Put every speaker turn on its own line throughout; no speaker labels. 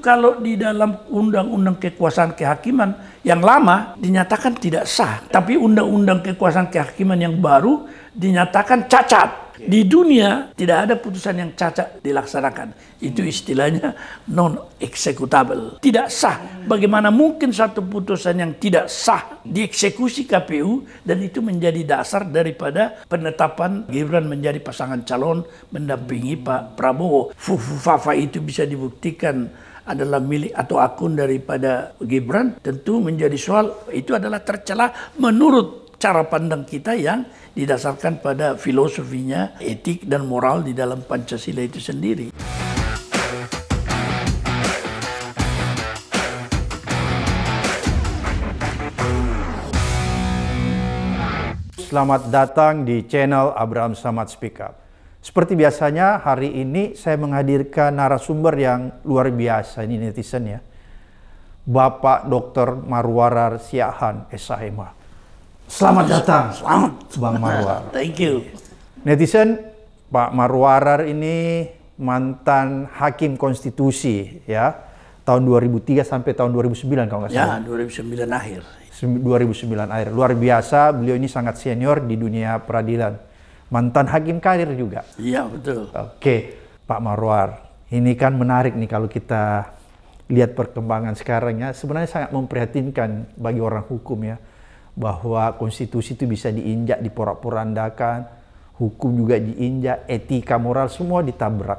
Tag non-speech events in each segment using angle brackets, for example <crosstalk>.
Kalau di dalam undang-undang kekuasaan kehakiman yang lama dinyatakan tidak sah, tapi undang-undang kekuasaan kehakiman yang baru dinyatakan cacat. Di dunia tidak ada putusan yang cacat dilaksanakan. Itu istilahnya non executable. Tidak sah. Bagaimana mungkin satu putusan yang tidak sah dieksekusi KPU dan itu menjadi dasar daripada penetapan Gibran menjadi pasangan calon mendampingi Pak Prabowo. Fufu Fafa itu bisa dibuktikan adalah milik atau akun daripada Gibran tentu menjadi soal itu adalah tercela menurut cara pandang kita yang didasarkan pada filosofinya etik dan moral di dalam Pancasila itu sendiri.
Selamat datang di channel Abraham Samad Speak Up. Seperti biasanya hari ini saya menghadirkan narasumber yang luar biasa ini netizen ya. Bapak Dr. Marwarar Siahan SHMA. E Selamat datang. Selamat. Bang Marwar. Thank you. Netizen, Pak Marwarar ini mantan hakim konstitusi ya. Tahun 2003 sampai tahun 2009 kalau nggak ya, salah. Ya,
2009 akhir.
2009 akhir. Luar biasa, beliau ini sangat senior di dunia peradilan mantan hakim karir juga.
Iya betul.
Oke, Pak Marwar, ini kan menarik nih kalau kita lihat perkembangan sekarang ya. Sebenarnya sangat memprihatinkan bagi orang hukum ya bahwa konstitusi itu bisa diinjak, diporak-porandakan, hukum juga diinjak, etika, moral semua ditabrak.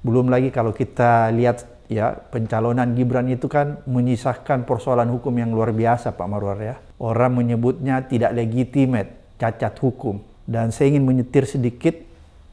Belum lagi kalau kita lihat ya pencalonan Gibran itu kan menyisahkan persoalan hukum yang luar biasa Pak Marwar ya. Orang menyebutnya tidak legitimate, cacat hukum. Dan saya ingin menyetir sedikit,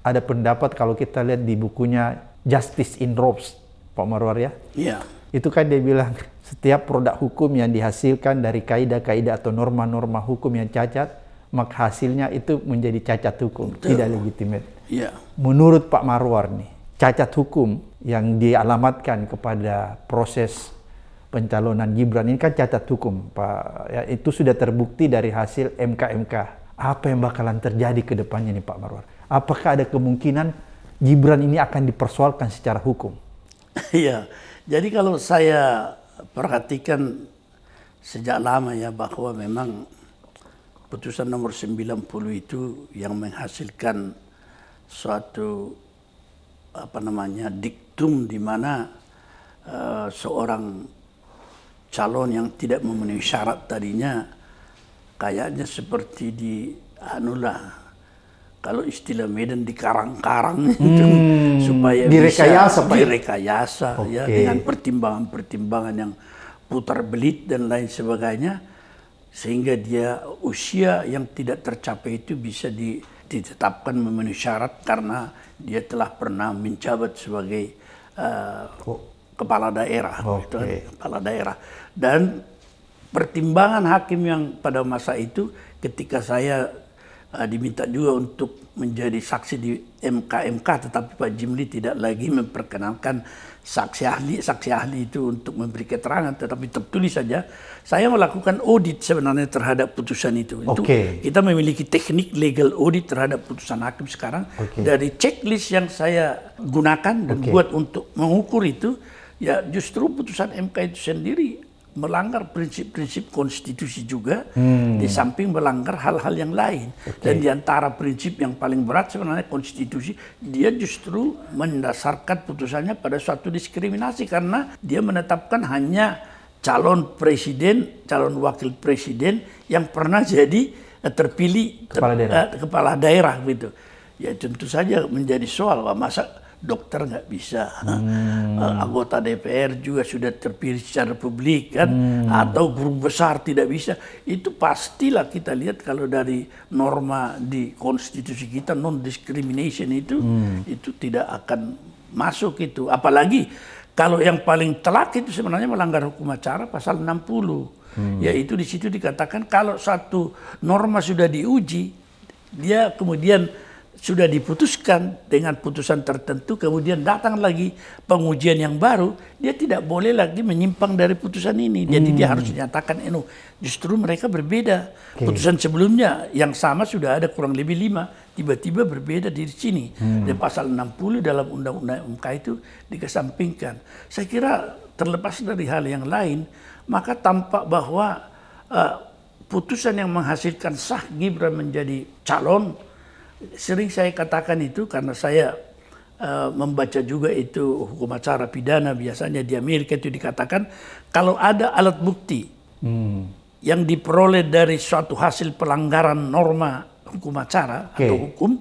ada pendapat kalau kita lihat di bukunya Justice in Robes, Pak Marwar ya. Iya. Yeah. Itu kan dia bilang, setiap produk hukum yang dihasilkan dari kaidah-kaidah atau norma-norma hukum yang cacat, maka hasilnya itu menjadi cacat hukum, Betul. tidak legitimate. Yeah. Menurut Pak Marwar nih, cacat hukum yang dialamatkan kepada proses pencalonan Gibran ini kan cacat hukum, Pak. Ya, itu sudah terbukti dari hasil MKMK. -MK apa yang bakalan terjadi ke depannya nih Pak Marwar? Apakah ada kemungkinan Gibran ini akan dipersoalkan secara hukum?
<laughs> Iya, jadi kalau saya perhatikan sejak lama ya bahwa memang putusan nomor 90 itu yang menghasilkan suatu apa namanya diktum di mana uh, seorang calon yang tidak memenuhi syarat tadinya kayaknya seperti di anulah kalau istilah Medan di karang-karang <laughs> hmm, itu supaya direkayasa bisa direkayasa okay. ya dengan pertimbangan-pertimbangan yang putar belit dan lain sebagainya sehingga dia usia yang tidak tercapai itu bisa ditetapkan memenuhi syarat karena dia telah pernah menjabat sebagai uh, oh. kepala daerah okay. kepala daerah dan pertimbangan hakim yang pada masa itu ketika saya uh, diminta juga untuk menjadi saksi di MK-MK tetapi Pak Jimli tidak lagi memperkenalkan saksi ahli saksi ahli itu untuk memberi keterangan tetapi tertulis saja saya melakukan audit sebenarnya terhadap putusan itu okay. itu kita memiliki teknik legal audit terhadap putusan hakim sekarang okay. dari checklist yang saya gunakan dan okay. buat untuk mengukur itu ya justru putusan MK itu sendiri melanggar prinsip-prinsip konstitusi juga, hmm. di samping melanggar hal-hal yang lain. Okay. Dan di antara prinsip yang paling berat sebenarnya konstitusi, dia justru mendasarkan putusannya pada suatu diskriminasi karena dia menetapkan hanya calon presiden, calon wakil presiden yang pernah jadi eh, terpilih kepala daerah, ter, uh, kepala daerah gitu. Ya tentu saja menjadi soal masa dokter nggak bisa, hmm. Eh, anggota DPR juga sudah terpilih secara publik kan, hmm. atau guru besar tidak bisa, itu pastilah kita lihat kalau dari norma di konstitusi kita non discrimination itu hmm. itu tidak akan masuk itu, apalagi kalau yang paling telak itu sebenarnya melanggar hukum acara pasal 60, hmm. yaitu di situ dikatakan kalau satu norma sudah diuji, dia kemudian sudah diputuskan dengan putusan tertentu, kemudian datang lagi pengujian yang baru, dia tidak boleh lagi menyimpang dari putusan ini. Jadi hmm. dia harus menyatakan eno eh, Justru mereka berbeda. Okay. Putusan sebelumnya yang sama sudah ada kurang lebih lima, tiba-tiba berbeda di sini. Hmm. Dan pasal 60 dalam Undang-Undang MK itu dikesampingkan. Saya kira terlepas dari hal yang lain, maka tampak bahwa uh, putusan yang menghasilkan sah Gibran menjadi calon sering saya katakan itu karena saya uh, membaca juga itu hukum acara pidana biasanya di Amerika itu dikatakan kalau ada alat bukti hmm. yang diperoleh dari suatu hasil pelanggaran norma hukum acara okay. atau hukum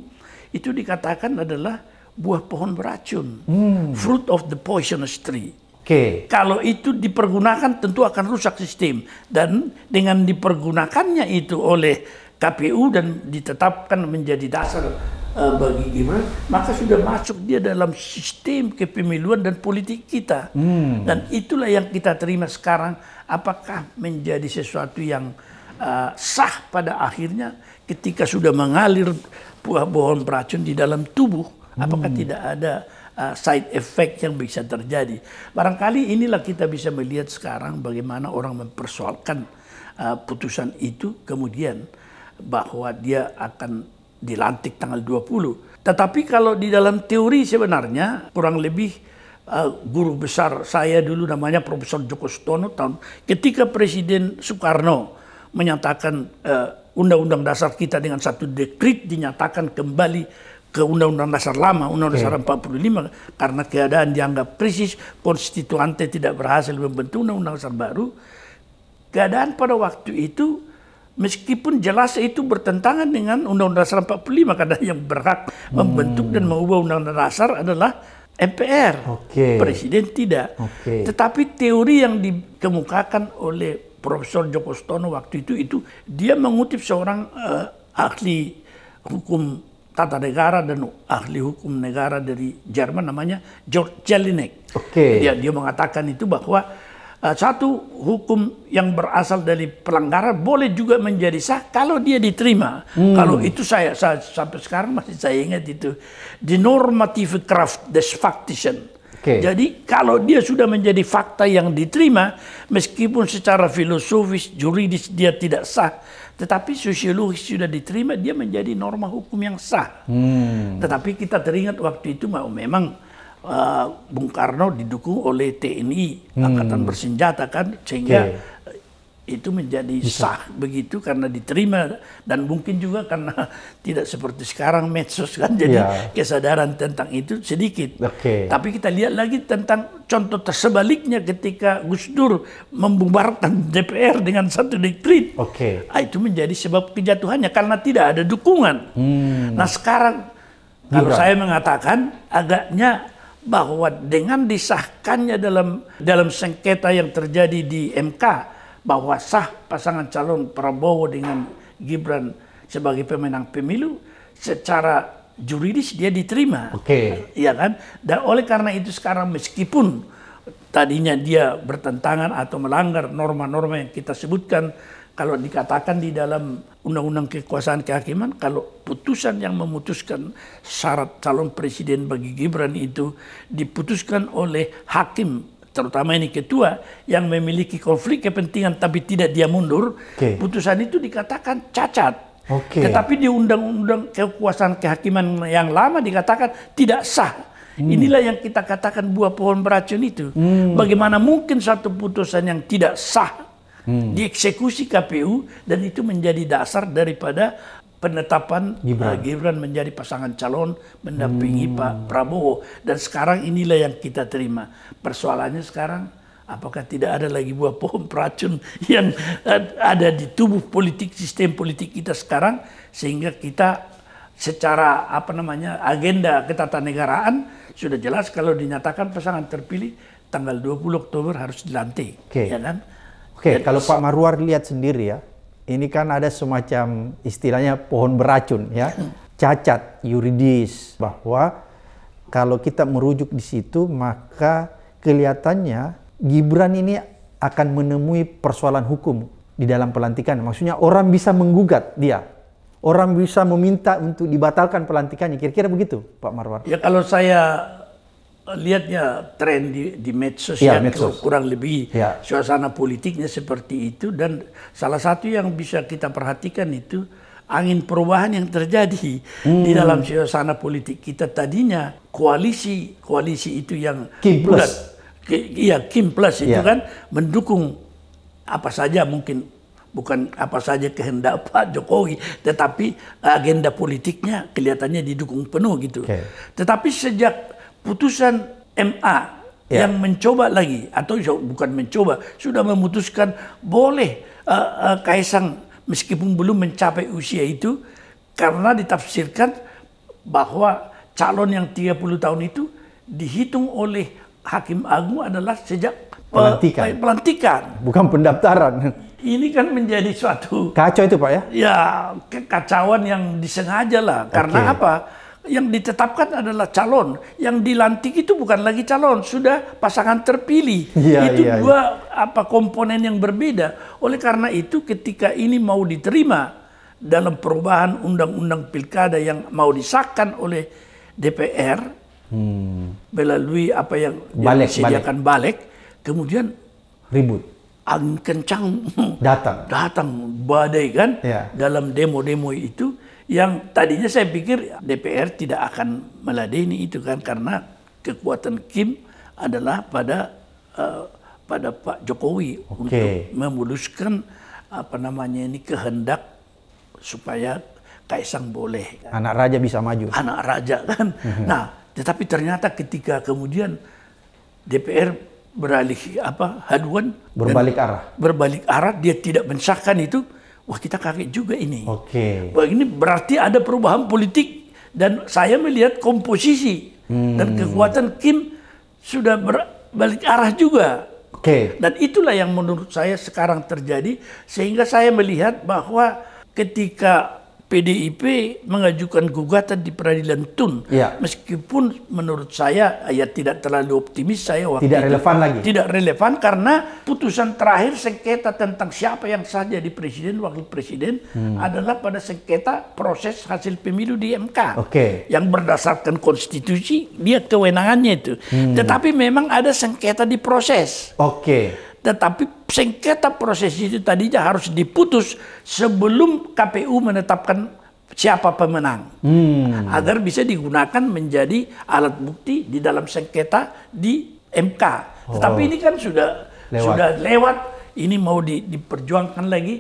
itu dikatakan adalah buah pohon beracun, hmm. fruit of the poisonous tree. Okay. Kalau itu dipergunakan tentu akan rusak sistem dan dengan dipergunakannya itu oleh KPU dan ditetapkan menjadi dasar uh, bagi Gibran, maka sudah masuk dia dalam sistem kepemiluan dan politik kita. Hmm. Dan itulah yang kita terima sekarang. Apakah menjadi sesuatu yang uh, sah pada akhirnya ketika sudah mengalir buah bohon beracun di dalam tubuh? Apakah hmm. tidak ada uh, side effect yang bisa terjadi? Barangkali inilah kita bisa melihat sekarang bagaimana orang mempersoalkan uh, putusan itu kemudian bahwa dia akan dilantik tanggal 20. Tetapi kalau di dalam teori sebenarnya kurang lebih uh, guru besar saya dulu namanya Profesor Joko Sutono tahun ketika Presiden Soekarno menyatakan eh, Undang-Undang uh, Dasar kita dengan satu dekrit dinyatakan kembali ke Undang-Undang Dasar lama, Undang-Undang Dasar 45 karena keadaan dianggap krisis, konstituante tidak berhasil membentuk Undang-Undang Dasar baru. Keadaan pada waktu itu meskipun jelas itu bertentangan dengan Undang-Undang Dasar 45 karena yang berhak membentuk dan mengubah Undang-Undang Dasar adalah MPR, okay. Presiden tidak. Okay. Tetapi teori yang dikemukakan oleh Profesor Joko Stono waktu itu itu dia mengutip seorang uh, ahli hukum tata negara dan ahli hukum negara dari Jerman namanya George Jelinek. Okay. Dia dia mengatakan itu bahwa Eh, satu hukum yang berasal dari pelanggaran boleh juga menjadi sah kalau dia diterima. Hmm. Kalau itu saya, saya sampai sekarang masih saya ingat itu the normative craft des factition. Okay. Jadi kalau dia sudah menjadi fakta yang diterima, meskipun secara filosofis juridis dia tidak sah, tetapi sosiologis sudah diterima dia menjadi norma hukum yang sah. Hmm. Tetapi kita teringat waktu itu memang uh, Bung Karno didukung oleh TNI hmm. angkatan bersenjata kan sehingga okay. itu menjadi Bisa. sah begitu karena diterima dan mungkin juga karena <laughs> tidak seperti sekarang medsos kan <laughs> jadi yeah. kesadaran tentang itu sedikit. Okay. Tapi kita lihat lagi tentang contoh tersebaliknya ketika Gus Dur membubarkan <laughs> DPR dengan satu dekrit. Okay. Ah, itu menjadi sebab kejatuhannya karena tidak ada dukungan. Hmm. Nah sekarang kalau saya mengatakan agaknya bahwa dengan disahkannya dalam dalam sengketa yang terjadi di MK bahwa sah pasangan calon Prabowo dengan Gibran sebagai pemenang pemilu secara juridis dia diterima. Oke. Okay. Iya kan? Dan oleh karena itu sekarang meskipun tadinya dia bertentangan atau melanggar norma-norma yang kita sebutkan kalau dikatakan di dalam undang-undang kekuasaan kehakiman, kalau putusan yang memutuskan syarat calon presiden bagi Gibran itu diputuskan oleh hakim, terutama ini ketua yang memiliki konflik kepentingan tapi tidak dia mundur, okay. putusan itu dikatakan cacat. Okay. Tetapi di undang-undang kekuasaan kehakiman yang lama dikatakan tidak sah. Hmm. Inilah yang kita katakan buah pohon beracun itu. Hmm. Bagaimana mungkin satu putusan yang tidak sah hmm. dieksekusi KPU dan itu menjadi dasar daripada penetapan eh, Gibran, uh, Gibran menjadi pasangan calon mendampingi hmm. Pak Prabowo dan sekarang inilah yang kita terima persoalannya sekarang apakah tidak ada lagi buah <laughs> pohon peracun yang ada di tubuh politik sistem politik kita sekarang sehingga kita secara apa namanya agenda ketatanegaraan sudah jelas kalau dinyatakan pasangan terpilih tanggal 20 Oktober harus dilantik okay. ya kan Oke, okay, kalau Pak
Marwar lihat sendiri ya, ini kan ada semacam istilahnya pohon beracun ya, hmm. cacat yuridis bahwa kalau kita merujuk di situ maka kelihatannya Gibran ini akan menemui persoalan hukum di dalam pelantikan. Maksudnya orang bisa menggugat dia. Orang bisa meminta untuk dibatalkan pelantikannya. Kira-kira begitu, Pak Marwar.
Ya kalau saya lihatnya tren di, di medsos ya, yang medsos. kurang lebih ya. suasana politiknya seperti itu dan salah satu yang bisa kita perhatikan itu angin perubahan yang terjadi hmm. di dalam suasana politik kita tadinya koalisi koalisi itu yang Kim bulat, plus iya Kim plus itu ya. kan mendukung apa saja mungkin bukan apa saja kehendak <laughs> Pak Jokowi, tetapi agenda politiknya kelihatannya didukung penuh gitu. Okay. Tetapi sejak putusan MA yeah. yang mencoba lagi atau bukan mencoba sudah memutuskan boleh uh, uh, Kaisang meskipun belum mencapai usia itu karena ditafsirkan bahwa calon yang 30 tahun itu dihitung oleh Hakim Agung adalah sejak pelantikan. Eh, pelantikan.
Bukan pendaftaran.
Ini kan menjadi suatu kacau itu Pak ya? Ya, kekacauan yang disengaja lah. Karena apa? yang ditetapkan adalah calon, yang dilantik itu bukan lagi calon, sudah pasangan terpilih. Ya, itu ya, dua ya. apa komponen yang berbeda. Oleh karena itu ketika ini mau diterima dalam perubahan undang-undang pilkada yang mau disahkan oleh DPR hmm. melalui apa yang, balik, disediakan balek. balik kemudian ribut angin kencang datang datang badai kan ya. dalam demo-demo itu yang tadinya saya pikir DPR tidak akan meladeni itu kan karena kekuatan Kim adalah pada uh, pada Pak Jokowi okay. untuk memuluskan apa namanya ini kehendak supaya Kaisang boleh.
Anak raja bisa maju. Anak
raja kan. Mhm. nah, tetapi ternyata ketika kemudian DPR beralih apa haduan berbalik arah. Berbalik arah dia tidak mensahkan itu wah kita kaget juga ini.
Oke. Okay.
Wah ini berarti ada perubahan politik dan saya melihat komposisi hmm. dan kekuatan Kim sudah berbalik arah juga. Oke. Okay. Dan itulah yang menurut saya sekarang terjadi sehingga saya melihat bahwa ketika PDIP mengajukan gugatan di peradilan TUN. Ya. Meskipun menurut saya ya tidak terlalu optimis saya waktu tidak itu. relevan lagi. Tidak relevan karena putusan terakhir sengketa tentang siapa yang sah jadi presiden wakil presiden hmm. adalah pada sengketa proses hasil pemilu di MK. Okay. Yang berdasarkan konstitusi dia kewenangannya itu. Hmm. Tetapi memang ada sengketa di proses. Oke. Okay tetapi sengketa proses itu tadinya harus diputus sebelum KPU menetapkan siapa pemenang. Hmm. Agar bisa digunakan menjadi alat bukti di dalam sengketa di MK. Oh. Tetapi ini kan sudah lewat. sudah lewat, ini mau di, diperjuangkan lagi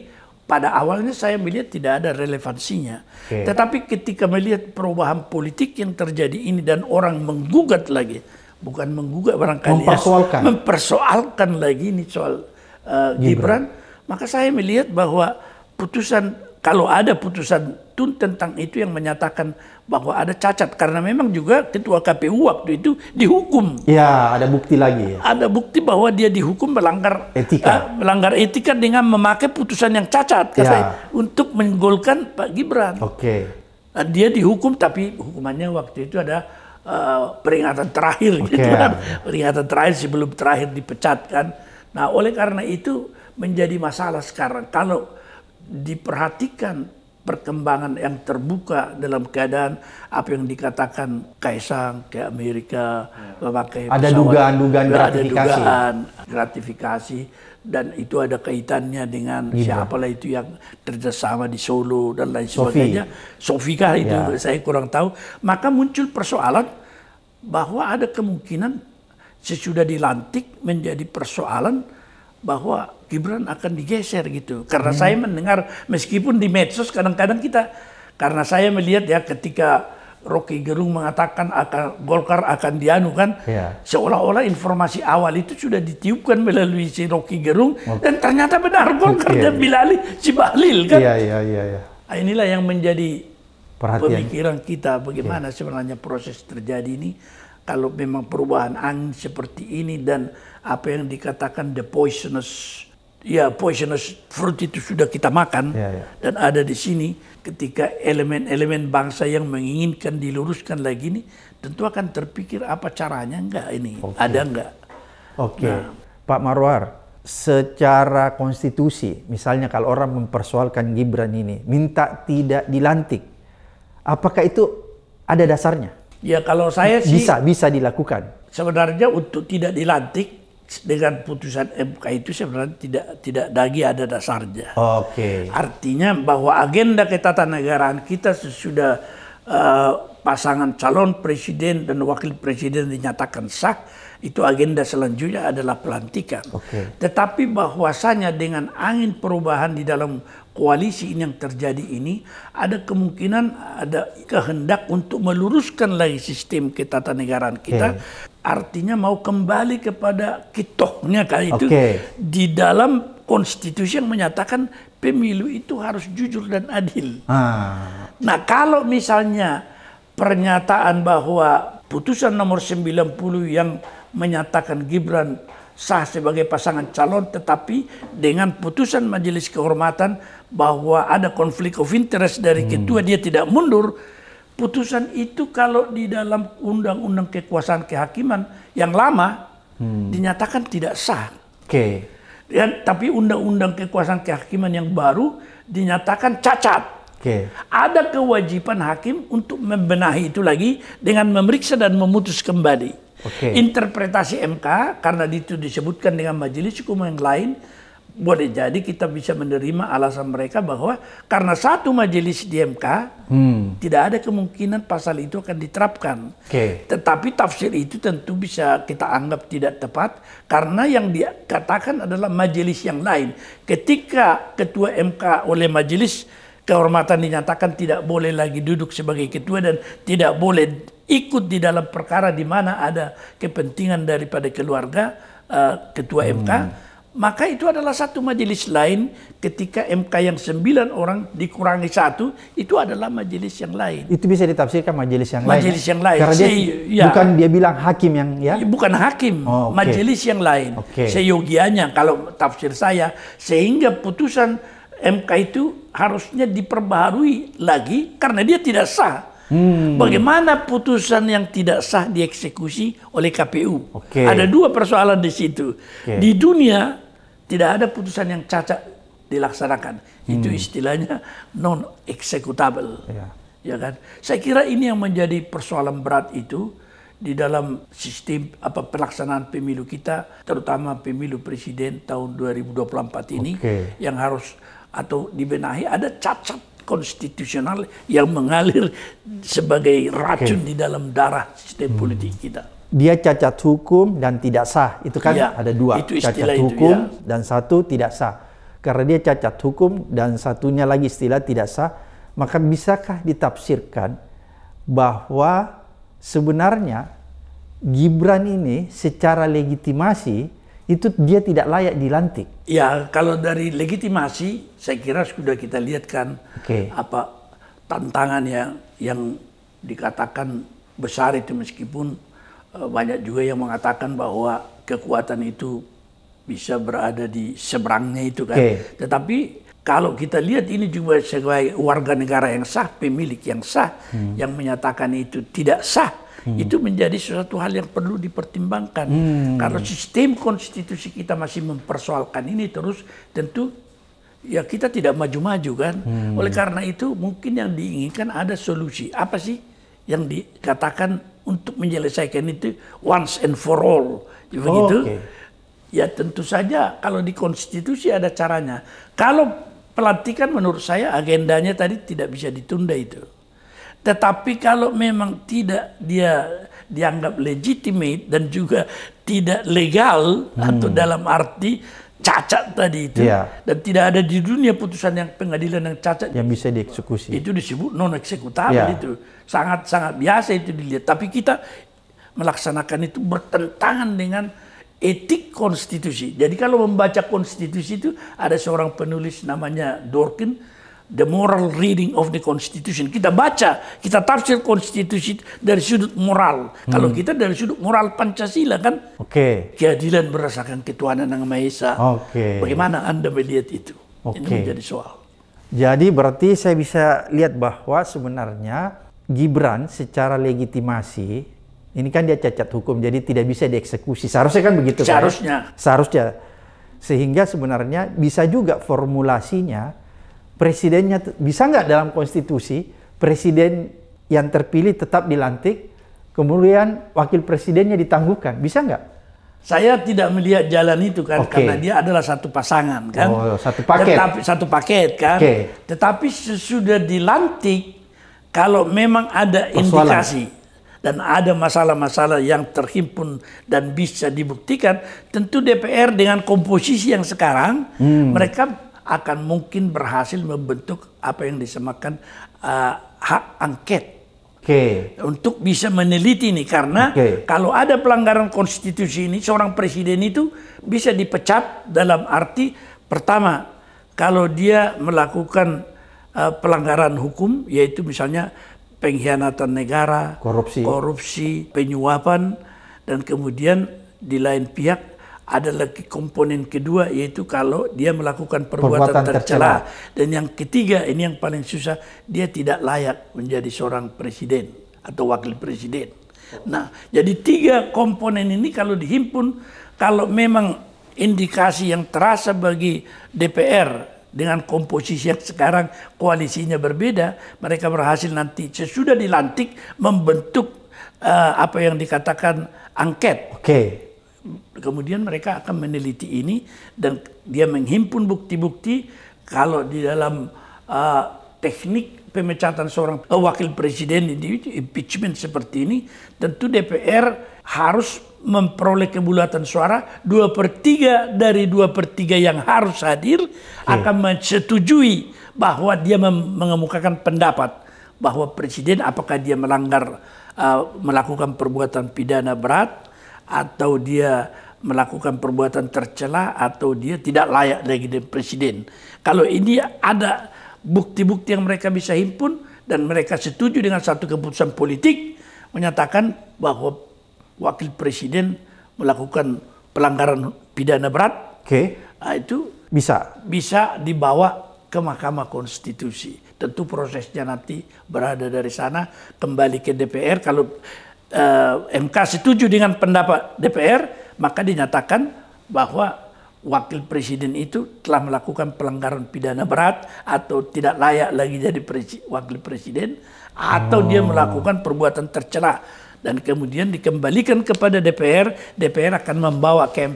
pada awalnya saya melihat tidak ada relevansinya. Okay. Tetapi ketika melihat perubahan politik yang terjadi ini dan orang menggugat lagi, bukan menggugat barangkali ya. mempersoalkan, ya, mempersoalkan lagi ini soal uh, Gibran. Gibran, maka saya melihat bahwa putusan kalau ada putusan tun tentang itu yang menyatakan bahwa ada cacat karena memang juga ketua KPU waktu itu dihukum.
Ya, ada bukti lagi. Ya.
Ada bukti bahwa dia dihukum melanggar etika, uh, melanggar etika dengan memakai putusan yang cacat ya. Saya, untuk menggolkan Pak Gibran. Oke. Okay. Nah, dia dihukum tapi hukumannya waktu itu ada uh, peringatan terakhir okay. gitu kan. Peringatan terakhir sebelum terakhir dipecatkan. Nah, oleh karena itu menjadi masalah sekarang kalau diperhatikan perkembangan yang terbuka dalam keadaan apa yang dikatakan Kaisang ke Amerika ya. memakai ada dugaan-dugaan gratifikasi. Ada dugaan gratifikasi dan itu ada kaitannya dengan siapa gitu. siapalah itu yang kerjasama di Solo dan lain sebagainya. Sofi itu ya. saya kurang tahu. Maka muncul persoalan bahwa ada kemungkinan sesudah dilantik menjadi persoalan bahwa Gibran akan digeser gitu. Karena hmm. saya mendengar meskipun di medsos kadang-kadang kita karena saya melihat ya ketika Rocky Gerung mengatakan akan Golkar akan dianu kan ya. seolah-olah informasi awal itu sudah ditiupkan melalui si Rocky Gerung okay. dan ternyata benar Golkar kan? ya, dan Bilali si Bahlil kan. Iya
iya iya ya. ya, ya.
Nah, inilah yang menjadi Perhatian. pemikiran kita bagaimana ya. sebenarnya proses terjadi ini kalau memang perubahan angin seperti ini dan apa yang dikatakan the poisonous ya poisonous fruit itu sudah kita makan yeah, yeah. dan ada di sini ketika elemen-elemen bangsa yang menginginkan diluruskan lagi ini tentu akan terpikir apa caranya enggak ini okay. ada enggak oke okay. nah, Pak
Marwar secara konstitusi misalnya kalau orang mempersoalkan Gibran ini minta tidak dilantik apakah itu ada dasarnya
ya kalau saya sih bisa bisa dilakukan sebenarnya untuk tidak dilantik dengan putusan MK itu sebenarnya tidak tidak lagi ada dasarnya.
Oke. Okay.
Artinya bahwa agenda ketatanegaraan kita sesudah uh, pasangan calon presiden dan wakil presiden dinyatakan sah, itu agenda selanjutnya adalah pelantikan. Okay. Tetapi bahwasanya dengan angin perubahan di dalam koalisi ini yang terjadi ini ada kemungkinan ada kehendak untuk meluruskan lagi sistem ketatanegaraan kita. Okay artinya mau kembali kepada kitohnya kali itu okay. di dalam konstitusi yang menyatakan pemilu itu harus jujur dan adil.
Ah.
Nah, kalau misalnya pernyataan bahwa putusan nomor 90 yang menyatakan Gibran sah sebagai pasangan calon tetapi dengan putusan majelis kehormatan bahwa ada konflik of interest dari hmm. ketua dia tidak mundur putusan itu kalau di dalam undang-undang kekuasaan kehakiman yang lama hmm. dinyatakan tidak sah. Oke. Okay. Dan, tapi undang-undang kekuasaan kehakiman yang baru dinyatakan cacat. Okay. Ada kewajiban hakim untuk membenahi itu lagi dengan memeriksa dan memutus kembali. Okay. Interpretasi MK karena itu disebutkan dengan majelis hukum yang lain boleh jadi kita bisa menerima alasan mereka bahwa karena satu majelis di MK hmm. tidak ada kemungkinan pasal itu akan diterapkan. Okay. Tetapi tafsir itu tentu bisa kita anggap tidak tepat karena yang dikatakan adalah majelis yang lain. Ketika ketua MK oleh majelis kehormatan dinyatakan tidak boleh lagi duduk sebagai ketua dan tidak boleh ikut di dalam perkara di mana ada kepentingan daripada keluarga uh, ketua hmm. MK maka itu adalah satu majelis lain ketika MK yang sembilan orang dikurangi satu itu adalah majelis yang lain.
Itu bisa ditafsirkan majelis yang majelis lain. Majelis ya? yang lain. Karena dia, Se, ya. bukan dia bilang hakim yang ya. ya bukan hakim, oh, okay. majelis
yang lain. Okay. Seyogianya kalau tafsir saya sehingga putusan MK itu harusnya diperbaharui lagi karena dia tidak sah. Hmm. Bagaimana putusan yang tidak sah dieksekusi oleh KPU? Okay. Ada dua persoalan di situ. Okay. Di dunia tidak ada putusan yang cacat dilaksanakan. Hmm. Itu istilahnya non executable. Ya. ya kan? Saya kira ini yang menjadi persoalan berat itu di dalam sistem apa pelaksanaan pemilu kita terutama pemilu presiden tahun 2024 ini okay. yang harus atau dibenahi ada cacat konstitusional yang mengalir sebagai racun okay. di dalam darah sistem hmm. politik kita
dia cacat hukum dan tidak sah. Itu kan ya, ada dua, itu cacat hukum ya. dan satu tidak sah. Karena dia cacat hukum dan satunya lagi istilah tidak sah, maka bisakah ditafsirkan bahwa sebenarnya Gibran ini secara legitimasi itu dia tidak layak dilantik.
Ya, kalau dari legitimasi saya kira sudah kita lihat kan okay. apa tantangan yang yang dikatakan besar itu meskipun Eh, banyak juga yang mengatakan bahwa kekuatan itu bisa berada di seberangnya itu kan. Okay. Tetapi kalau kita lihat ini juga sebagai warga negara yang sah, pemilik yang sah, hmm. yang menyatakan itu tidak sah, hmm. itu menjadi sesuatu hal yang perlu dipertimbangkan. Hmm. Kalau sistem konstitusi kita masih mempersoalkan ini terus, tentu ya kita tidak maju-maju kan. Hmm. Oleh karena itu mungkin yang diinginkan ada solusi. Apa sih yang dikatakan untuk menyelesaikan itu once and for all. Begitu. Oh, okay. Ya tentu saja kalau di konstitusi ada caranya. Kalau pelantikan menurut saya agendanya tadi tidak bisa ditunda itu. Tetapi kalau memang tidak dia dianggap legitimate dan juga tidak legal hmm. atau dalam arti cacat tadi itu ya. dan tidak ada di dunia putusan yang pengadilan yang cacat yang
bisa dieksekusi itu
disebut non eksekutabel ya. itu sangat sangat biasa itu dilihat tapi kita melaksanakan itu bertentangan dengan etik konstitusi. Jadi kalau membaca konstitusi itu ada seorang penulis namanya Dworkin the moral reading of the constitution. Kita baca, kita tafsir konstitusi dari sudut moral. Hmm. Kalau kita dari sudut moral Pancasila kan? Oke. Okay. Keadilan berdasarkan ketuhanan yang Maha Esa. Oke. Okay. Bagaimana Anda melihat itu? Okay. Ini menjadi soal.
Jadi berarti saya bisa lihat bahwa sebenarnya Gibran secara legitimasi ini kan dia cacat hukum jadi tidak bisa dieksekusi. Seharusnya kan begitu. Kan? Seharusnya. Kan? Seharusnya. Sehingga sebenarnya bisa juga formulasinya presidennya bisa nggak dalam konstitusi presiden yang terpilih tetap dilantik, kemudian wakil presidennya ditangguhkan, bisa nggak?
Saya tidak melihat jalan itu kan okay. karena dia adalah satu pasangan kan. Oh, satu paket. Tetapi satu paket kan. Okay. Tetapi sesudah dilantik kalau memang ada Persoalan. indikasi dan ada masalah-masalah yang terhimpun dan bisa dibuktikan, tentu DPR dengan komposisi yang sekarang hmm. mereka akan mungkin berhasil membentuk apa yang disemakan uh, eh, hak angket. Okay. Untuk bisa meneliti ini karena okay. kalau ada pelanggaran konstitusi ini seorang presiden itu bisa dipecat dalam arti pertama kalau dia melakukan uh, pelanggaran hukum yaitu misalnya pengkhianatan negara, korupsi, korupsi penyuapan dan kemudian di lain pihak ada lagi komponen kedua yaitu kalau dia melakukan perbuatan, perbuatan tercela dan yang ketiga ini yang paling susah dia tidak layak menjadi seorang presiden atau wakil presiden. Nah, jadi tiga komponen ini kalau dihimpun kalau memang indikasi yang terasa bagi DPR dengan komposisi yang sekarang koalisinya berbeda, mereka berhasil nanti sesudah dilantik membentuk uh, apa yang dikatakan angket. Oke. Okay kemudian mereka akan meneliti ini dan dia menghimpun bukti-bukti kalau di dalam uh, teknik pemecatan seorang wakil presiden di impeachment seperti ini tentu DPR harus memperoleh kebulatan suara dua per tiga dari dua per tiga yang harus hadir hmm. akan menyetujui bahwa dia mengemukakan pendapat bahwa presiden apakah dia melanggar uh, melakukan perbuatan pidana berat atau dia melakukan perbuatan tercela atau dia tidak layak lagi jadi presiden. Kalau ini ada bukti-bukti yang mereka bisa himpun dan mereka setuju dengan satu keputusan politik menyatakan bahwa wakil presiden melakukan pelanggaran pidana berat, okay. Ah, itu bisa bisa dibawa ke Mahkamah Konstitusi. Tentu prosesnya nanti berada dari sana kembali ke DPR kalau uh, eh, MK setuju dengan pendapat DPR, maka dinyatakan bahwa wakil presiden itu telah melakukan pelanggaran pidana berat atau tidak layak lagi jadi presi wakil presiden atau oh. dia melakukan perbuatan tercela dan kemudian dikembalikan kepada DPR, DPR akan membawa ke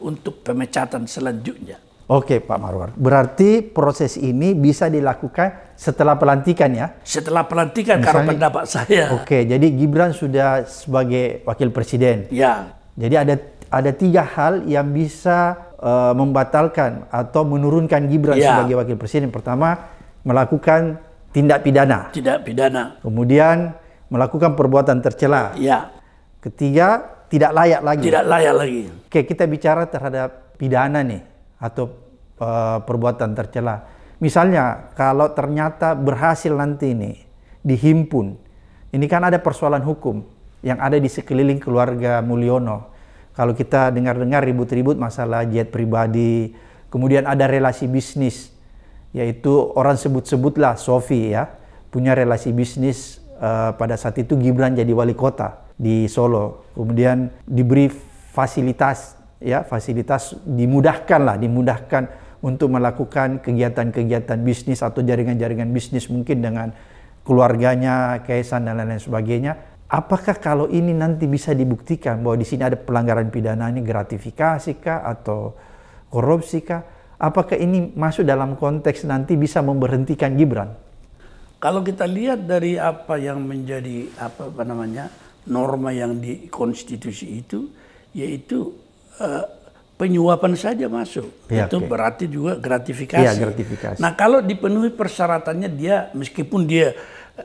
untuk pemecatan selanjutnya.
Oke Pak Marwar, berarti proses ini bisa dilakukan setelah pelantikan ya?
Setelah pelantikan Misalnya, karena pendapat saya.
Oke, jadi Gibran sudah sebagai wakil presiden. Ya. Jadi ada ada tiga hal yang bisa uh, membatalkan atau menurunkan Gibran ya. sebagai wakil presiden. Pertama, melakukan tindak pidana. Tindak pidana. Kemudian melakukan perbuatan tercela. Ya. Ketiga, tidak layak lagi. Tidak layak lagi. Oke, kita bicara terhadap pidana nih atau Eh, perbuatan tercela. Misalnya kalau ternyata berhasil nanti ini dihimpun, ini kan ada persoalan hukum yang ada di sekeliling keluarga Mulyono. Kalau kita dengar-dengar ribut-ribut masalah jet pribadi, kemudian ada relasi bisnis, yaitu orang sebut-sebutlah Sofi ya, punya relasi bisnis uh, pada saat itu Gibran jadi wali kota di Solo. Kemudian diberi fasilitas ya, fasilitas dimudahkan lah, dimudahkan untuk melakukan kegiatan-kegiatan bisnis atau jaringan-jaringan bisnis mungkin dengan keluarganya, kaisan dan lain-lain sebagainya. Apakah kalau ini nanti bisa dibuktikan bahwa di sini ada pelanggaran pidana ini gratifikasi kah atau korupsi kah? Apakah ini masuk dalam konteks nanti bisa memberhentikan Gibran?
Kalau kita lihat dari apa yang menjadi apa, apa namanya norma yang di konstitusi itu, yaitu uh, penyuapan saja masuk. Ya, itu okay. berarti juga gratifikasi. Ya, gratifikasi. Nah, kalau dipenuhi persyaratannya dia meskipun dia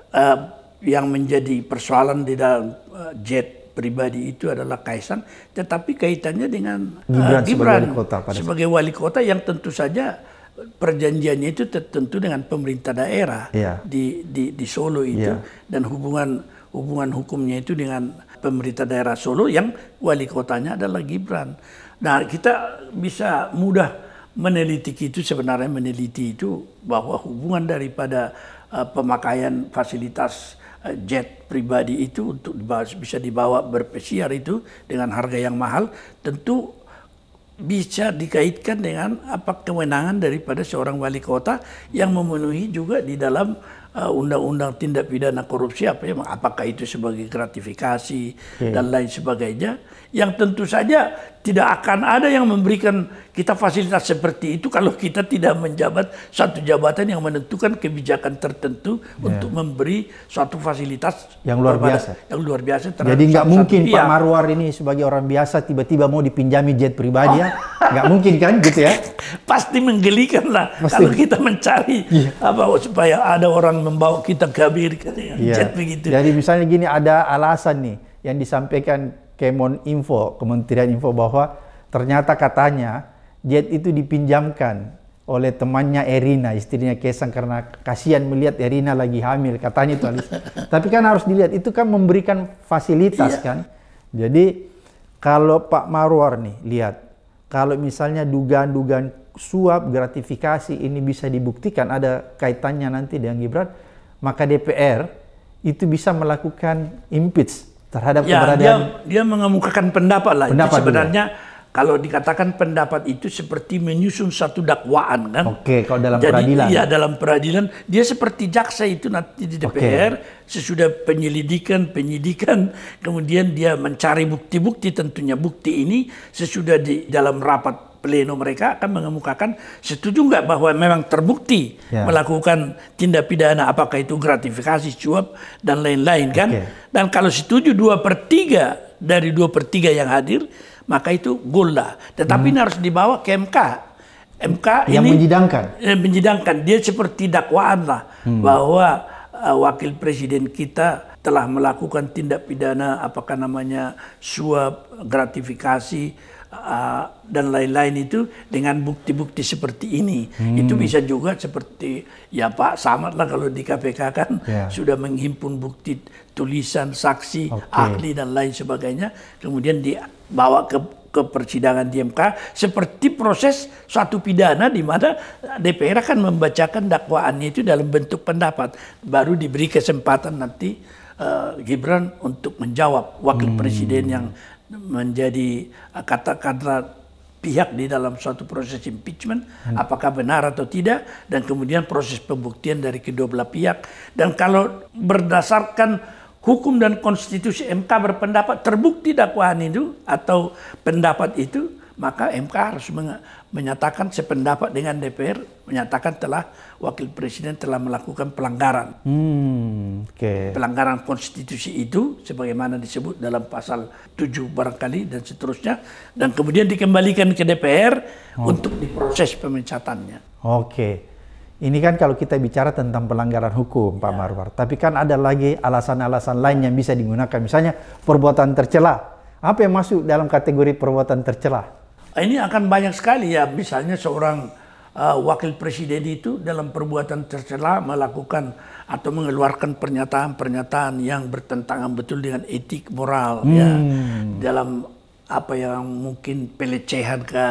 uh, yang menjadi persoalan di dalam uh, jet pribadi itu adalah Kaisang, tetapi kaitannya dengan Gibran, uh, eh, Gibran sebagai wali kota, sebagai wali kota yang tentu saja perjanjiannya itu tertentu dengan pemerintah daerah ya. di, di di Solo itu ya. dan hubungan hubungan hukumnya itu dengan pemerintah daerah Solo yang wali kotanya adalah Gibran. Nah kita bisa mudah meneliti itu sebenarnya meneliti itu bahwa hubungan daripada uh, pemakaian fasilitas uh, jet pribadi itu untuk dibawa, bisa dibawa berpesiar itu dengan harga yang mahal tentu bisa dikaitkan dengan apa kewenangan daripada seorang wali kota yang memenuhi juga di dalam eh, undang-undang uh, tindak pidana korupsi apa ya apakah itu sebagai gratifikasi hmm. dan lain sebagainya yang tentu saja tidak akan ada yang memberikan kita fasilitas seperti itu kalau kita tidak menjabat satu jabatan yang menentukan kebijakan tertentu yeah. untuk memberi suatu fasilitas yang luar kepada, biasa. Yang luar biasa. Jadi nggak mungkin Pak
Marwar ini sebagai orang biasa tiba-tiba mau dipinjami jet pribadi oh. ya? Nggak mungkin
kan gitu ya? <laughs> Pasti menggelikan lah Pasti. kalau kita mencari yeah. apa supaya ada orang membawa kita ke Amerika yeah. jet begitu.
Jadi misalnya gini ada alasan nih yang disampaikan Kemon Info, Kementerian Info bahwa ternyata katanya jet itu dipinjamkan oleh temannya Erina, istrinya Kesang karena kasihan melihat Erina lagi hamil katanya itu <laughs> Tapi kan harus dilihat itu kan memberikan fasilitas iya. kan. Jadi kalau Pak Marwar nih lihat kalau misalnya dugaan-dugaan suap gratifikasi ini bisa dibuktikan ada kaitannya nanti dengan Gibran, maka DPR itu bisa melakukan impeach terhadap ya, keberadaan dia,
dia mengemukakan pendapat lah pendapat itu sebenarnya juga. kalau dikatakan pendapat itu seperti menyusun satu dakwaan kan oke kalau dalam Jadi, peradilan Iya dalam peradilan dia seperti jaksa itu nanti di DPR okay. sesudah penyelidikan penyidikan kemudian dia mencari bukti-bukti tentunya bukti ini sesudah di dalam rapat pleno mereka akan mengemukakan setuju nggak bahwa memang terbukti ya. melakukan tindak pidana apakah itu gratifikasi suap dan lain-lain kan okay. dan kalau setuju dua per tiga dari dua per tiga yang hadir maka itu gol lah tetapi hmm. ini harus dibawa ke MK MK yang ini Yang menjidangkan eh, dia seperti dakwaan lah hmm. bahwa uh, wakil presiden kita telah melakukan tindak pidana apakah namanya suap gratifikasi uh, dan lain-lain itu dengan bukti-bukti seperti ini. Hmm. Itu bisa juga seperti ya Pak sama lah kalau di KPK kan yeah. sudah menghimpun bukti tulisan saksi, okay. ahli dan lain sebagainya, kemudian dibawa ke ke persidangan di MK seperti proses suatu pidana di mana DPR akan membacakan dakwaannya itu dalam bentuk pendapat baru diberi kesempatan nanti uh, Gibran untuk menjawab wakil hmm. presiden yang menjadi eh, kata-kata pihak di dalam suatu proses impeachment, hmm. apakah benar atau tidak, dan kemudian proses pembuktian dari kedua belah pihak. Dan kalau berdasarkan hukum dan konstitusi MK berpendapat terbukti dakwaan itu atau pendapat itu, maka MK harus menyatakan sependapat dengan DPR menyatakan telah wakil presiden telah melakukan pelanggaran
hmm, okay.
pelanggaran konstitusi itu sebagaimana disebut dalam pasal 7 barangkali dan seterusnya dan kemudian dikembalikan ke DPR oh. untuk diproses pemecatannya
oke okay. Ini kan kalau kita bicara tentang pelanggaran hukum, Pak ya. Marwar. Tapi kan ada lagi alasan-alasan lain yang bisa digunakan. Misalnya perbuatan tercela. Apa yang masuk dalam kategori perbuatan tercela?
Ah, ini akan banyak sekali ya, misalnya seorang uh, wakil presiden itu dalam perbuatan tercela melakukan atau mengeluarkan pernyataan-pernyataan yang bertentangan betul dengan etik moral ya. hmm. ya dalam apa yang mungkin pelecehan ke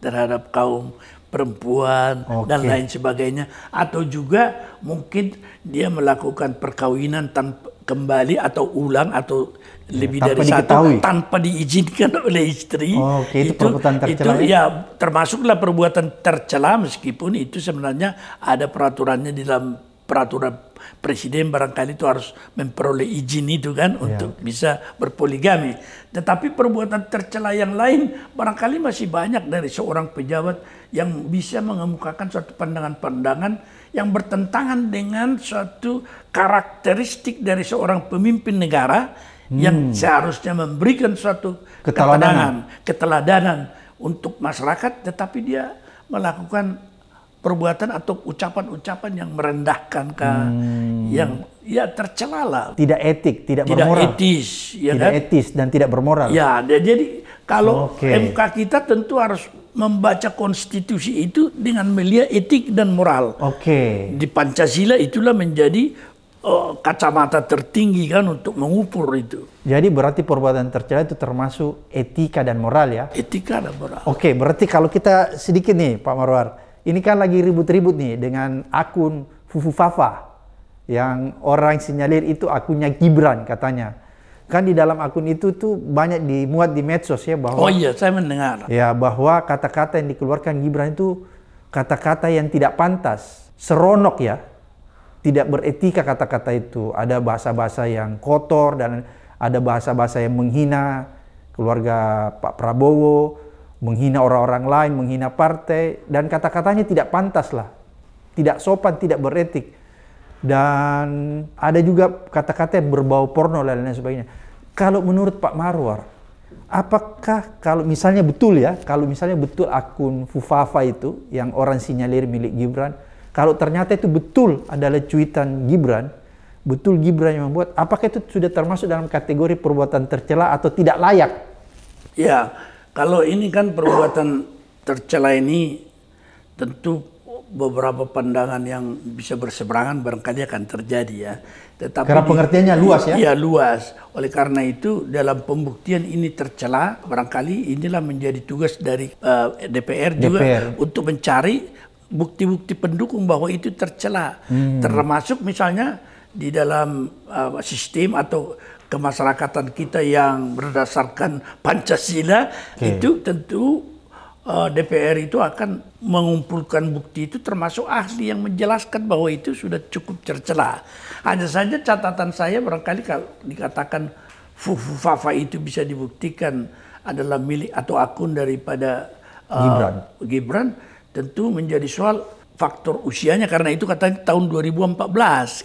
terhadap kaum perempuan okay. dan lain sebagainya atau juga mungkin dia melakukan perkawinan tanpa kembali atau ulang atau lebih dari diketahui. satu tanpa diizinkan <laughs> oleh istri. Oh, okay. itu, itu perbuatan tercela. Itu ya? ya termasuklah perbuatan tercela meskipun itu sebenarnya ada peraturannya di dalam peraturan presiden barangkali itu harus memperoleh izin itu kan ya. untuk bisa berpoligami. Tetapi perbuatan tercela yang lain barangkali masih banyak dari seorang pejabat yang bisa mengemukakan suatu pandangan-pandangan yang bertentangan dengan suatu karakteristik dari seorang pemimpin negara hmm. yang seharusnya memberikan suatu keteladanan, keteladanan untuk masyarakat, tetapi dia melakukan perbuatan atau ucapan-ucapan yang merendahkan ke hmm. yang ya tercela lah.
Tidak etik, tidak, tidak bermoral. Tidak etis,
ya tidak kan? etis
dan tidak bermoral. Ya,
jadi kalau okay. MK kita tentu harus membaca konstitusi itu dengan melihat etik dan moral. Oke. Okay. Di Pancasila itulah menjadi uh, kacamata tertinggi kan untuk mengukur itu. Jadi berarti
perbuatan tercela itu termasuk etika dan moral ya? Etika
dan moral. Oke, okay, berarti kalau kita
sedikit nih Pak Marwar, ini kan lagi ribut-ribut nih dengan akun Fufu Fafa yang orang sinyalir itu akunnya Gibran katanya kan di dalam akun itu tuh banyak dimuat di medsos ya bahwa Oh
iya, saya mendengar.
Ya, bahwa kata-kata yang dikeluarkan Gibran itu kata-kata yang tidak pantas, seronok ya. Tidak beretika kata-kata itu. Ada bahasa-bahasa yang kotor dan ada bahasa-bahasa yang menghina keluarga Pak Prabowo, menghina orang-orang lain, menghina partai dan kata-katanya tidak pantas lah. Tidak sopan, tidak beretik. Dan ada juga kata-kata yang berbau porno dan lain sebagainya. Kalau menurut Pak Marwar, apakah kalau misalnya betul ya, kalau misalnya betul akun Fufafa itu yang orang sinyalir milik Gibran, kalau ternyata itu betul adalah cuitan Gibran, betul Gibran yang membuat, apakah itu sudah termasuk dalam kategori perbuatan tercela atau tidak layak?
Ya, kalau ini kan perbuatan tercela ini tentu beberapa pandangan yang bisa berseberangan barangkali akan terjadi ya. Tetapi karena pengertiannya di, luas ya? Iya luas. Oleh karena itu dalam pembuktian ini tercela barangkali inilah menjadi tugas dari uh, eh, DPR, DPR juga untuk mencari bukti-bukti pendukung bahwa itu tercela. Hmm. Termasuk misalnya di dalam uh, sistem atau kemasyarakatan kita yang berdasarkan Pancasila okay. itu tentu uh, eh, DPR itu akan mengumpulkan bukti itu termasuk ahli yang menjelaskan bahwa itu sudah cukup tercela. Hanya saja catatan saya barangkali kalau dikatakan fufu fafa itu bisa dibuktikan adalah milik atau akun daripada uh, Gibran. Gibran tentu menjadi soal faktor usianya karena itu katanya tahun 2014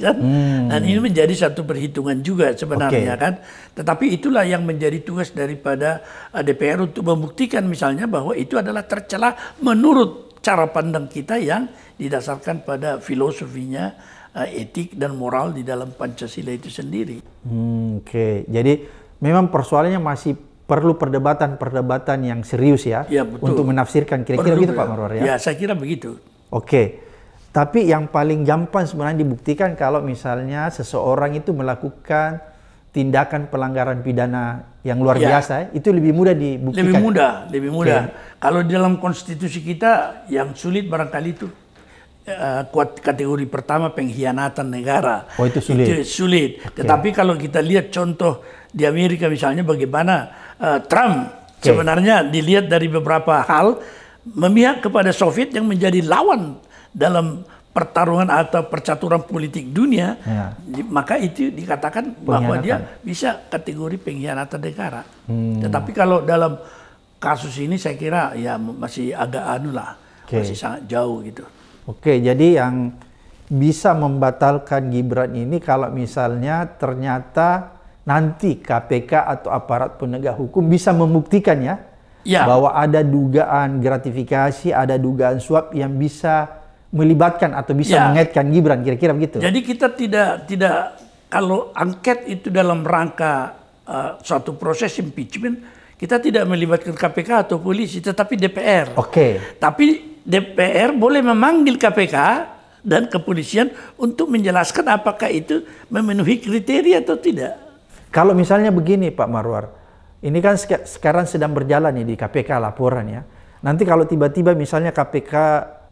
kan hmm. dan ini menjadi satu perhitungan juga sebenarnya okay. kan tetapi itulah yang menjadi tugas daripada eh, DPR untuk membuktikan misalnya bahwa itu adalah tercela menurut cara pandang kita yang didasarkan pada filosofinya eh, etik dan moral di dalam Pancasila itu sendiri.
Hmm, Oke, okay. jadi memang persoalannya masih perlu perdebatan-perdebatan yang serius ya, ya untuk menafsirkan kira-kira begitu ya. Pak Marwar ya. Ya, saya kira begitu. Oke. Tapi yang paling gampang sebenarnya dibuktikan kalau misalnya seseorang itu melakukan tindakan pelanggaran pidana yang luar ya. biasa, eh, itu lebih mudah dibuktikan. Lebih mudah, lebih mudah.
Okay. Kalau di dalam konstitusi kita yang sulit barangkali itu uh, kategori pertama pengkhianatan negara. Oh itu sulit. Itu sulit. Okay. Tetapi kalau kita lihat contoh di Amerika misalnya bagaimana uh, Trump okay. sebenarnya dilihat dari beberapa hal memihak kepada Soviet yang menjadi lawan dalam pertarungan atau percaturan politik dunia, ya. maka itu dikatakan bahwa dia bisa kategori pengkhianatan negara. Hmm. Tetapi kalau dalam kasus ini saya kira ya masih agak anu lah, okay. masih sangat jauh gitu.
Oke, jadi yang bisa membatalkan Gibran ini kalau misalnya ternyata nanti KPK atau aparat penegak hukum bisa membuktikan ya ya. bahwa ada dugaan gratifikasi, ada dugaan suap yang bisa melibatkan atau bisa ya. mengaitkan Gibran kira-kira begitu.
Jadi kita tidak tidak kalau angket itu dalam rangka uh, suatu proses impeachment kita tidak melibatkan KPK atau polisi tetapi DPR. Oke. Okay. Tapi DPR boleh memanggil KPK dan kepolisian untuk menjelaskan apakah itu memenuhi kriteria atau tidak.
Kalau misalnya begini Pak Marwar, ini kan sekarang sedang berjalan ya di KPK laporan ya. Nanti kalau tiba-tiba misalnya KPK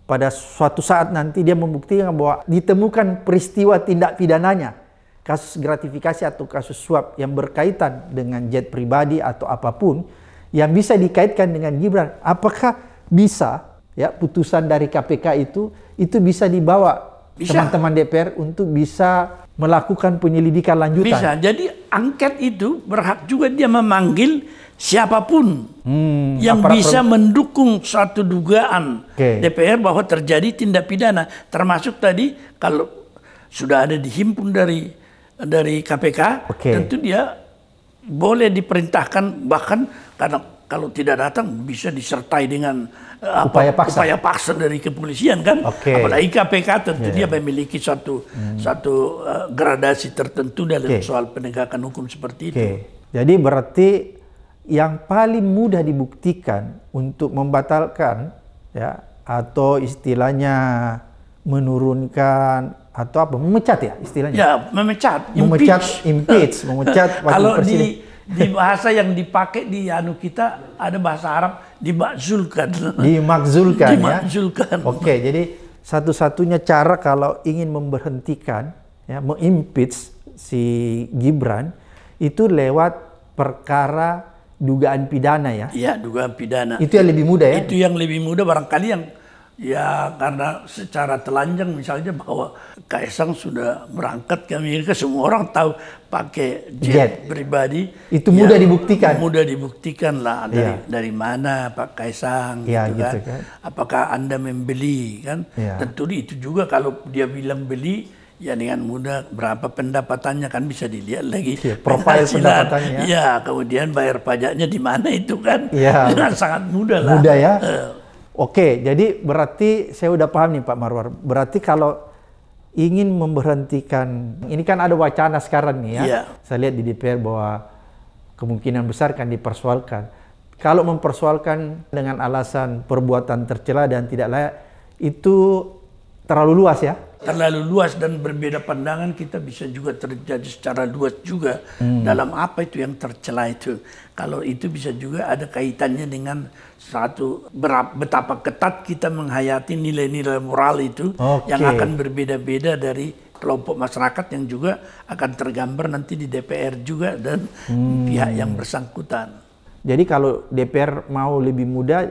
pada suatu saat nanti dia membuktikan bahwa ditemukan peristiwa tindak pidananya, kasus gratifikasi atau kasus suap yang berkaitan dengan jet pribadi atau apapun yang bisa dikaitkan dengan Gibran, apakah bisa ya putusan dari KPK itu itu bisa dibawa teman-teman DPR untuk bisa melakukan penyelidikan lanjutan. Bisa.
Jadi angket itu berhak juga dia memanggil siapapun hmm, yang bisa mendukung suatu dugaan okay. DPR bahwa terjadi tindak pidana, termasuk tadi kalau sudah ada dihimpun dari dari KPK, okay. tentu dia boleh diperintahkan bahkan karena kalau tidak datang bisa disertai dengan upaya paksa, upaya paksa dari kepolisian kan. Okay. Apalagi KPK tentu yeah. dia iya. memiliki satu hmm. satu uh, gradasi tertentu dalam okay. soal penegakan hukum seperti okay. itu.
Jadi berarti yang paling mudah dibuktikan untuk membatalkan ya atau istilahnya menurunkan atau apa memecat ya istilahnya? Ya
memecat, memecat impeach, impeach <laughs> memecat Kalau di di bahasa yang dipakai di anu kita ada bahasa Arab dimakzulkan. Dimakzulkan, ya? dimakzulkan ya. Oke,
jadi satu-satunya cara kalau ingin memberhentikan ya mengimpeach si Gibran itu lewat perkara dugaan pidana ya. Iya, dugaan pidana.
Itu yang lebih mudah ya. Itu yang lebih mudah barangkali yang Ya karena secara telanjang misalnya bahwa Kaisang sudah berangkat ya, ya, ke Amerika, semua orang tahu pakai jet, jet. pribadi. Itu ya, mudah ya, dibuktikan. Mudah dibuktikan lah iya. dari, ya. dari mana Pak Kaisang ya, gitu, kan. gitu kan. Apakah Anda membeli kan? Ya. Tentu itu juga kalau dia bilang beli ya dengan mudah berapa pendapatannya kan bisa dilihat lagi ya, profil pendapatannya. Ya, kemudian bayar pajaknya di mana itu kan. Ya. <laughs> sangat mudah lah. Mudah ya. Uh,
Oke, jadi berarti saya udah paham nih Pak Marwar. Berarti kalau ingin memberhentikan, ini kan ada wacana sekarang nih ya. Yeah. Saya lihat di DPR bahwa kemungkinan besar kan dipersoalkan. Kalau mempersoalkan dengan alasan perbuatan tercela dan tidak layak, itu terlalu luas ya
terlalu luas dan berbeda pandangan kita bisa juga terjadi secara luas juga hmm. dalam apa itu yang tercela itu. Kalau itu bisa juga ada kaitannya dengan satu betapa ketat kita menghayati nilai-nilai moral itu okay. yang akan berbeda-beda dari kelompok masyarakat yang juga akan tergambar nanti di DPR juga dan hmm. pihak yang bersangkutan.
Jadi kalau DPR mau lebih mudah,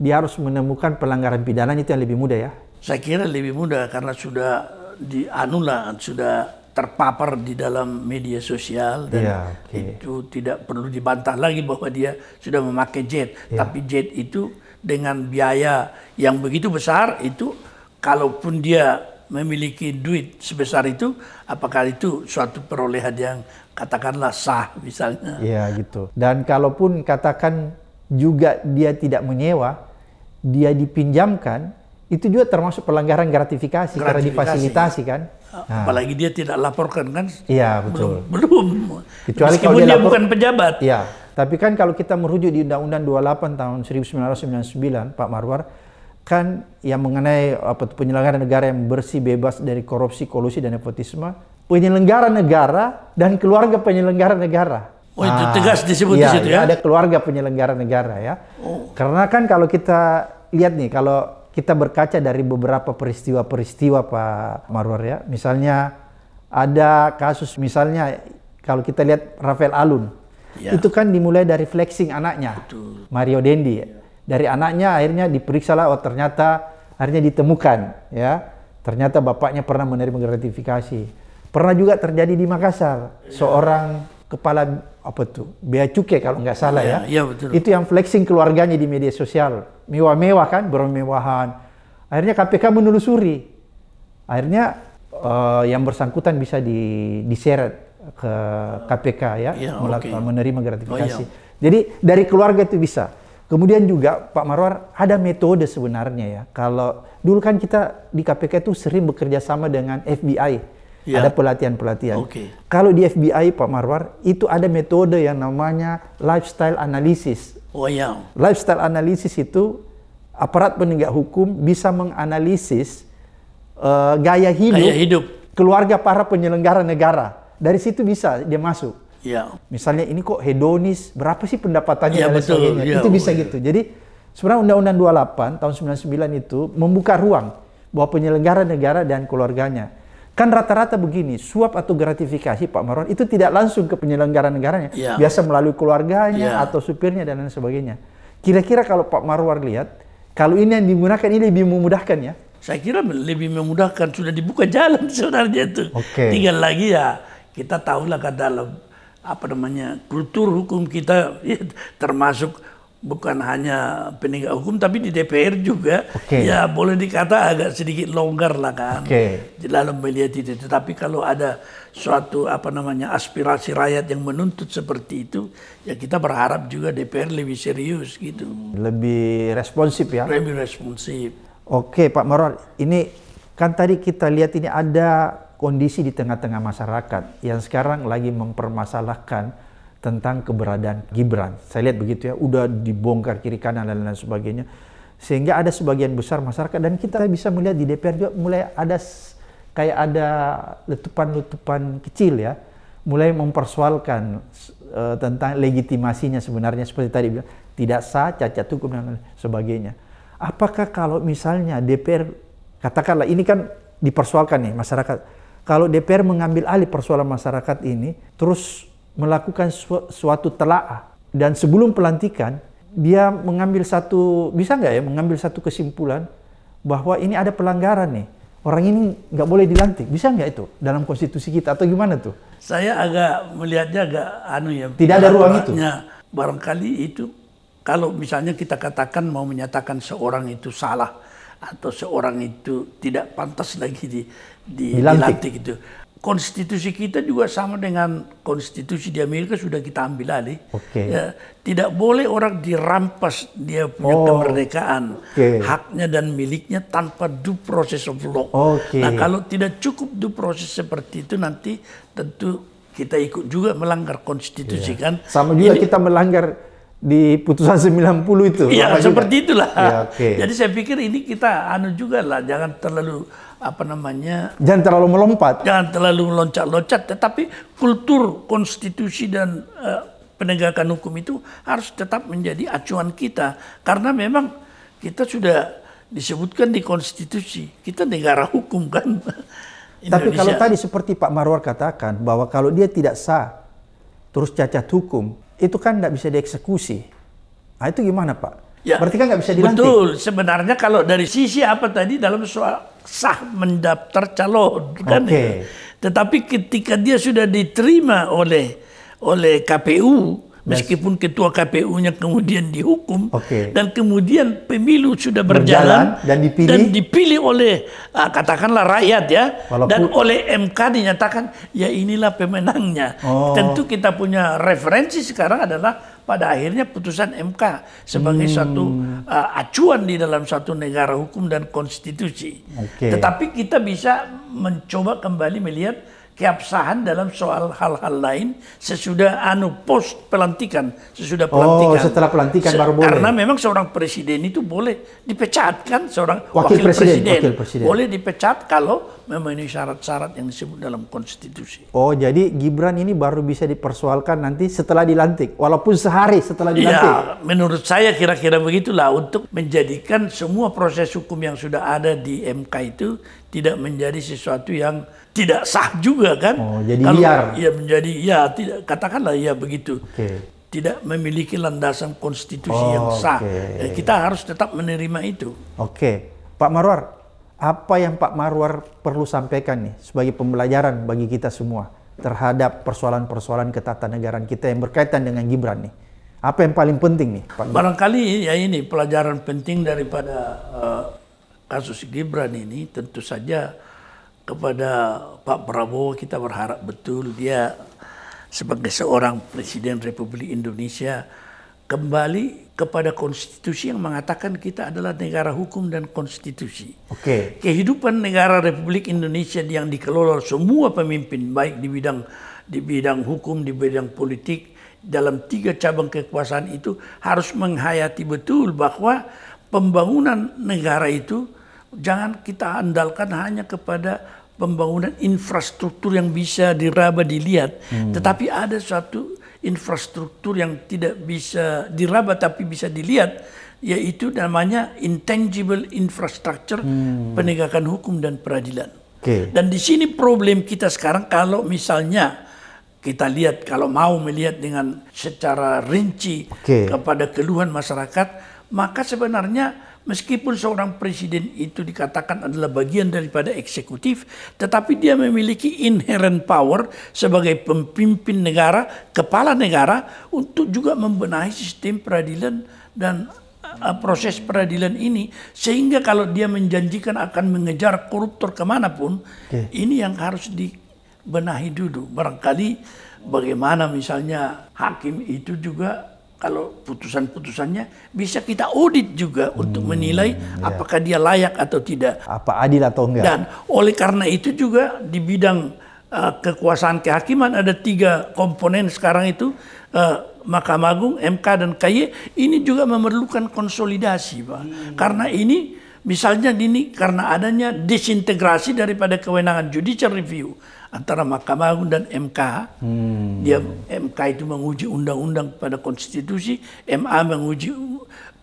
dia harus menemukan pelanggaran pidana itu yang lebih mudah ya?
saya kira lebih mudah karena sudah dianulah sudah terpapar di dalam media sosial dan yeah, okay. itu tidak perlu dibantah lagi bahwa dia sudah memakai jet yeah. tapi jet itu dengan biaya yang begitu besar itu kalaupun dia memiliki duit sebesar itu apakah itu suatu perolehan yang katakanlah sah misalnya
ya yeah, gitu dan kalaupun katakan juga dia tidak menyewa dia dipinjamkan itu juga termasuk pelanggaran gratifikasi, gratifikasi. karena difasilitasi kan. Ah, nah. Apalagi
dia tidak laporkan kan? Iya betul. Belum. Kecuali Meskipun kalau dia, dia lapor, bukan pejabat. Iya.
Tapi kan kalau kita merujuk di Undang-Undang 28 tahun 1999, Pak Marwar, kan yang mengenai apa penyelenggaraan negara yang bersih, bebas dari korupsi, kolusi dan nepotisme, penyelenggara negara dan keluarga penyelenggara negara. Oh itu nah, tegas disebut iya, di situ iya, ya? Ada keluarga penyelenggara negara ya. Oh. Karena kan kalau kita lihat nih kalau kita berkaca dari beberapa peristiwa-peristiwa Pak Marwar ya. Misalnya ada kasus misalnya kalau kita lihat Rafael Alun. Ya. Itu kan dimulai dari flexing anaknya. Betul. Mario Dendi ya. Dari anaknya akhirnya diperiksa lah oh ternyata akhirnya ditemukan ya. Ternyata bapaknya pernah menerima gratifikasi. Pernah juga terjadi di Makassar ya. seorang kepala apa tuh bea cukai kalau nggak salah iya, ya, ya. Yeah, betul. itu yang flexing keluarganya di media sosial mewah-mewah kan bermewahan akhirnya KPK menelusuri akhirnya uh, yang bersangkutan bisa di diseret ke KPK ya, yeah, melak- okay. menerima oh, iya. gratifikasi oh, yeah. jadi dari keluarga itu bisa kemudian juga Pak Marwar ada metode sebenarnya ya kalau dulu kan kita di KPK itu sering bekerja sama dengan FBI ya. ada pelatihan-pelatihan. Okay. Kalau di FBI Pak Marwar itu ada metode yang namanya lifestyle analysis. Oh ya. Lifestyle analysis itu aparat penegak hukum bisa menganalisis uh, gaya hidup, gaya hidup keluarga para penyelenggara negara. Dari situ bisa dia masuk. Ya. Misalnya ini kok hedonis, berapa sih pendapatannya ya, dan sebagainya. Ya, itu bisa ya. gitu. Jadi sebenarnya Undang-Undang 28 tahun 99 itu membuka ruang bahwa penyelenggara negara dan keluarganya Kan rata-rata begini, suap atau gratifikasi Pak Marwan itu tidak langsung ke penyelenggara negaranya. Yeah. Biasa melalui keluarganya yeah. atau supirnya dan lain sebagainya. Kira-kira kalau Pak Marwan lihat, kalau ini yang digunakan ini lebih memudahkan ya?
Saya kira lebih memudahkan. Sudah dibuka jalan <laughs> sebenarnya itu. Okay. Tinggal lagi ya kita tahulah ke dalam apa namanya kultur hukum kita ya, <laughs> termasuk bukan hanya penegak hukum tapi di DPR juga okay. ya boleh dikata agak sedikit longgar lah kan okay. dalam melihat itu tetapi kalau ada suatu apa namanya aspirasi rakyat yang menuntut seperti itu ya kita berharap juga DPR lebih serius gitu lebih responsif ya lebih responsif
oke okay, Pak Marwan ini kan tadi kita lihat ini ada kondisi di tengah-tengah masyarakat yang sekarang lagi mempermasalahkan tentang keberadaan Gibran. Saya lihat begitu ya, udah dibongkar kiri kanan dan lain sebagainya. Sehingga ada sebagian besar masyarakat dan kita bisa melihat di DPR juga mulai ada kayak ada letupan-letupan kecil ya, mulai mempersoalkan uh, tentang legitimasinya sebenarnya seperti tadi bilang tidak sah, cacat hukum dan lain-lain sebagainya. Apakah kalau misalnya DPR katakanlah ini kan dipersoalkan nih masyarakat. Kalau DPR mengambil alih persoalan masyarakat ini, terus melakukan su suatu telaah dan sebelum pelantikan dia mengambil satu bisa nggak ya mengambil satu kesimpulan bahwa ini ada pelanggaran nih orang ini nggak boleh dilantik bisa nggak itu dalam konstitusi kita atau gimana tuh
saya agak melihatnya agak anu ya tidak ada ruang itu barangkali itu kalau misalnya kita katakan mau menyatakan seorang itu salah atau seorang itu tidak pantas lagi di, di dilantik. dilantik itu konstitusi kita juga sama dengan konstitusi di Amerika sudah kita ambil alih. Okay. Ya, tidak boleh orang dirampas dia punya oh, kemerdekaan, okay. haknya dan miliknya tanpa due process of law. Okay. Nah kalau tidak cukup due process seperti itu nanti tentu kita ikut juga melanggar konstitusi yeah. kan. Sama juga Jadi, kita melanggar
di putusan
90 itu. Iya, seperti juga? itulah. Ya, okay. Jadi saya pikir ini kita anu juga lah, jangan terlalu apa namanya?
Jangan terlalu melompat.
Jangan terlalu loncat loncat tetapi kultur konstitusi dan uh, penegakan hukum itu harus tetap menjadi acuan kita karena memang kita sudah disebutkan di konstitusi, kita negara hukum kan. <laughs> Indonesia. Tapi kalau tadi seperti
Pak Marwar katakan bahwa kalau dia tidak sah terus cacat hukum, itu kan tidak bisa dieksekusi. Nah, itu gimana Pak? Ya,
Berarti kan nggak bisa dilantik. Betul. Sebenarnya kalau dari sisi apa tadi dalam soal sah mendaftar calon kan okay. ya. Tetapi ketika dia sudah diterima oleh oleh KPU, meskipun ketua KPU-nya kemudian dihukum okay. dan kemudian pemilu sudah berjalan, berjalan dan dipilih dan dipilih oleh uh, katakanlah rakyat ya Walaupun, dan oleh MK dinyatakan ya inilah pemenangnya. Oh. Tentu kita punya referensi sekarang adalah pada akhirnya putusan MK sebagai hmm. satu uh, acuan di dalam satu negara hukum dan konstitusi. Okay. Tetapi kita bisa mencoba kembali melihat keabsahan dalam soal hal-hal lain sesudah anu post pelantikan sesudah oh, pelantikan. Oh, setelah pelantikan Se baru boleh. Karena memang seorang presiden itu boleh dipecat kan seorang wakil, wakil presiden, presiden. Wakil presiden boleh dipecat kalau memenuhi syarat-syarat yang disebut dalam konstitusi.
Oh, jadi Gibran ini baru bisa dipersoalkan nanti setelah dilantik, walaupun sehari setelah ya, dilantik. Ya,
menurut saya kira-kira begitulah untuk menjadikan semua proses hukum yang sudah ada di MK itu tidak menjadi sesuatu yang tidak sah juga kan? Oh, jadi Kalau liar. Ya menjadi ya tidak katakanlah ya begitu. Okay tidak memiliki landasan konstitusi oh, yang sah. Okay. Ya, kita harus tetap menerima itu. Oke, okay.
Pak Marwar, apa yang Pak Marwar perlu sampaikan nih sebagai pembelajaran bagi kita semua terhadap persoalan-persoalan ketatanegaraan kita yang berkaitan dengan Gibran nih? Apa yang paling penting nih? Pak
Barangkali ya ini pelajaran penting daripada uh, kasus Gibran ini tentu saja kepada Pak Prabowo kita berharap betul dia sebagai seorang Presiden Republik Indonesia kembali kepada konstitusi yang mengatakan kita adalah negara hukum dan konstitusi. Oke. Okay. Kehidupan negara Republik Indonesia yang dikelola semua pemimpin baik di bidang di bidang hukum, di bidang politik dalam tiga cabang kekuasaan itu harus menghayati betul bahwa pembangunan negara itu jangan kita andalkan hanya kepada pembangunan infrastruktur yang bisa diraba dilihat, hmm. tetapi ada suatu infrastruktur yang tidak bisa diraba tapi bisa dilihat yaitu namanya intangible infrastructure hmm. penegakan hukum dan peradilan. Okay. Dan di sini problem kita sekarang kalau misalnya kita lihat kalau mau melihat dengan secara rinci okay. kepada keluhan masyarakat maka sebenarnya Meskipun seorang presiden itu dikatakan adalah bagian daripada eksekutif, tetapi dia memiliki inherent power sebagai pemimpin negara, kepala negara untuk juga membenahi sistem peradilan dan eh, eh, proses peradilan ini sehingga kalau dia menjanjikan akan mengejar koruptor kemanapun okay. ini yang harus dibenahi dulu barangkali bagaimana misalnya hakim itu juga kalau putusan-putusannya bisa kita audit juga hmm, untuk menilai hmm, iya. apakah dia layak atau tidak. Apa
adil atau enggak. Dan
oleh karena itu juga di bidang uh, kekuasaan kehakiman ada tiga komponen sekarang itu uh, Mahkamah Agung, MK dan KY ini juga memerlukan konsolidasi, Pak. Hmm. Karena ini misalnya ini karena adanya disintegrasi daripada kewenangan judicial review antara Mahkamah Agung dan MK. Hmm. Dia MK itu menguji undang-undang kepada konstitusi, MA menguji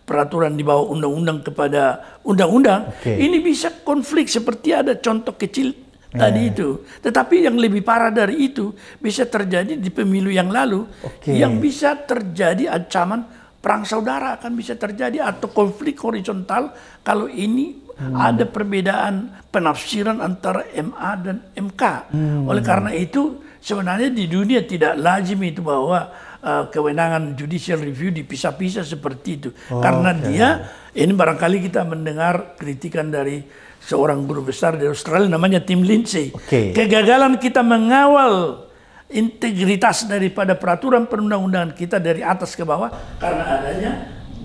peraturan di bawah undang-undang kepada undang-undang. Okay. Ini bisa konflik seperti ada contoh kecil eh. tadi itu. Tetapi yang lebih parah dari itu bisa terjadi di pemilu yang lalu okay. yang bisa terjadi ancaman perang saudara akan bisa terjadi atau konflik horizontal kalau ini Hmm. Ada perbedaan penafsiran antara MA dan MK. Hmm. Oleh karena itu sebenarnya di dunia tidak lazim itu bahwa uh, kewenangan judicial review dipisah-pisah seperti itu. Oh, karena okay. dia ini barangkali kita mendengar kritikan dari seorang guru besar di Australia namanya Tim Lindsay. Okay. Kegagalan kita mengawal integritas daripada peraturan perundang-undangan kita dari atas ke bawah karena adanya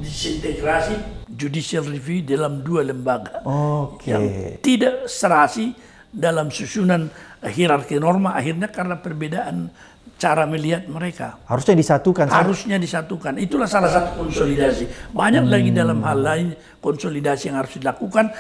disintegrasi judicial review dalam dua lembaga okay. yang tidak serasi dalam susunan hierarki norma akhirnya karena perbedaan cara melihat mereka.
Harusnya disatukan. Harusnya
disatukan. Itulah salah satu konsolidasi. Banyak hmm. lagi dalam hal lain konsolidasi yang harus dilakukan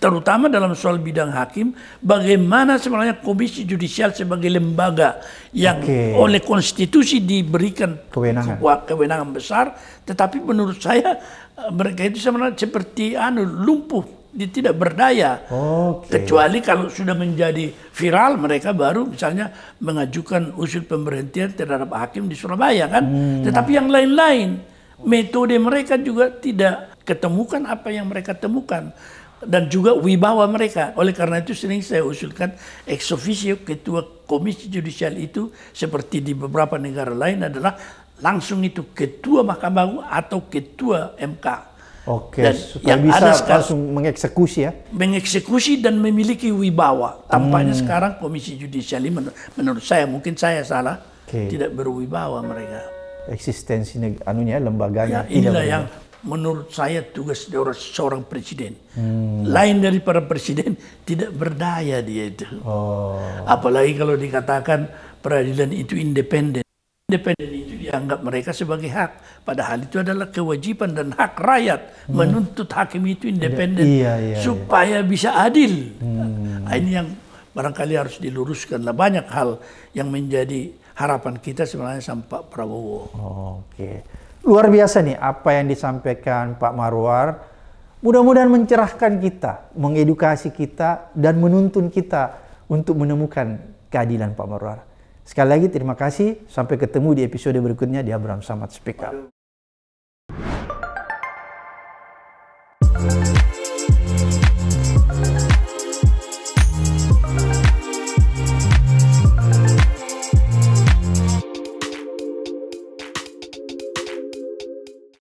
terutama dalam soal bidang hakim bagaimana sebenarnya komisi Judicial sebagai lembaga yang okay. oleh konstitusi diberikan kewenangan kewenangan besar tetapi menurut saya mereka itu sebenarnya seperti anu lumpuh, dia tidak berdaya. Okay. Kecuali kalau sudah menjadi viral, mereka baru misalnya mengajukan usul pemberhentian terhadap hakim di Surabaya kan. Hmm. Tetapi yang lain-lain, metode mereka juga tidak ketemukan apa yang mereka temukan dan juga wibawa mereka. Oleh karena itu sering saya usulkan ex officio ketua komisi judicial itu seperti di beberapa negara lain adalah langsung itu ketua Mahkamah Agung atau ketua MK.
Oke, dan yang bisa ada sekarang, langsung mengeksekusi ya?
Mengeksekusi dan memiliki wibawa. Tampaknya hmm. sekarang Komisi Yudisial ini menur menurut saya, mungkin saya salah, okay. tidak berwibawa mereka.
Eksistensi anunya, lembaganya. Ya, inilah yang
menurut saya tugas seorang presiden. Hmm. Lain daripada presiden tidak berdaya dia itu. Oh. Apalagi kalau dikatakan peradilan itu independen independen itu dianggap mereka sebagai hak. Padahal itu adalah kewajiban dan hak rakyat hmm. menuntut hakim itu independen iya, iya, iya, supaya bisa adil. Hmm. Nah, ini yang barangkali harus diluruskan. Lah banyak hal yang menjadi harapan kita sebenarnya sama Pak Prabowo. Oh, Oke, okay.
luar biasa nih apa yang disampaikan Pak Marwar. Mudah-mudahan mencerahkan kita, mengedukasi kita, dan menuntun kita untuk menemukan keadilan Pak Marwar. Sekali lagi terima kasih. Sampai ketemu di episode berikutnya di Abraham Samad Speak Up.